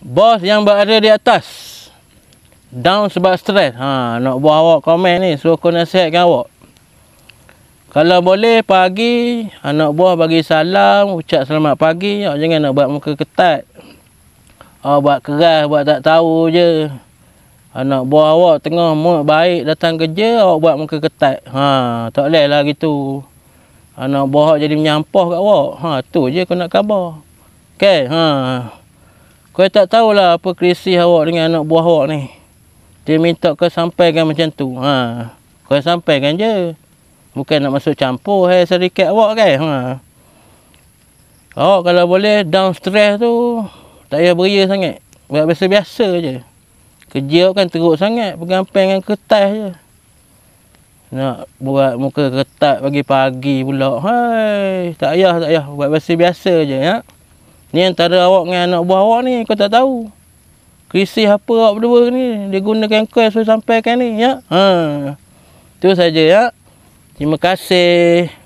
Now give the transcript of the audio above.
Bos yang berada di atas Down sebab stres ha, Nak buat awak komen ni Suruh aku nasihatkan awak Kalau boleh pagi Anak ha, buah bagi salam Ucap selamat pagi Awak jangan nak buat muka ketat Awak buat keras Buat tak tahu je Anak ha, buah awak tengah mood baik Datang kerja Awak buat muka ketat ha, Tak boleh lah gitu Anak ha, buah awak jadi menyampah kat awak ha, tu je aku nak khabar Okay ha. Kau tak tahulah apa krisis awak dengan anak buah awak ni. Dia minta kau sampaikan macam tu. Ha. Kau sampaikan je. Bukan nak masuk campur hai serikat awak kan. Ha. Awak kalau boleh down stress tu tak payah beria sangat. Buat biasa-biasa je. Kerja awak kan teruk sangat. Pegampang dengan kertas je. Nak buat muka ketat pagi-pagi pula. Hai, tak payah, tak payah. Buat biasa-biasa je. Ya? Ni antara awak dengan anak buah awak ni kau tak tahu. Krisis apa awak berdua ni? Dia gunakan kau so sampaikan ni ya. Ha. Tu saja ya. Terima kasih.